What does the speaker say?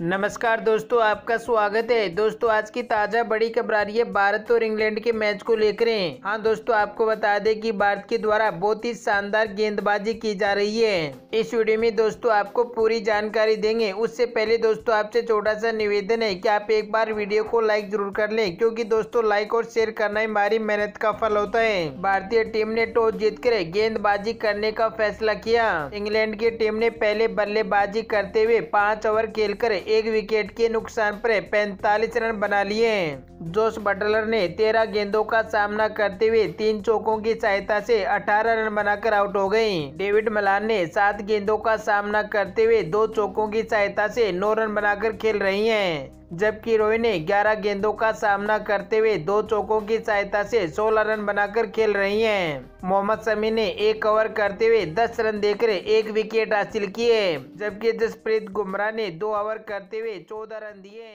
नमस्कार दोस्तों आपका स्वागत है दोस्तों आज की ताज़ा बड़ी खबर आ रही है भारत और इंग्लैंड के मैच को लेकर हैं हाँ दोस्तों आपको बता दें कि भारत के द्वारा बहुत ही शानदार गेंदबाजी की जा रही है इस वीडियो में दोस्तों आपको पूरी जानकारी देंगे उससे पहले दोस्तों आपसे छोटा सा निवेदन है की आप एक बार वीडियो को लाइक जरूर कर ले क्यूँकी दोस्तों लाइक और शेयर करना हमारी मेहनत का फल होता है भारतीय टीम ने टॉस जीत गेंदबाजी करने का फैसला किया इंग्लैंड की टीम ने पहले बल्लेबाजी करते हुए पाँच ओवर खेल कर एक विकेट के नुकसान पर 45 रन बना लिए जोश बटलर ने 13 गेंदों का सामना करते हुए तीन चौकों की सहायता से 18 रन बनाकर आउट हो गयी डेविड मलान ने सात गेंदों का सामना करते हुए दो चौकों की सहायता से नौ रन बनाकर खेल रही हैं जबकि रोहित ने 11 गेंदों का सामना करते हुए दो चौकों की सहायता से 16 रन बनाकर खेल रही हैं। मोहम्मद शमी ने एक ओवर करते हुए 10 रन देकर एक विकेट हासिल किए जबकि जसप्रीत गुमराह ने दो ओवर करते हुए 14 रन दिए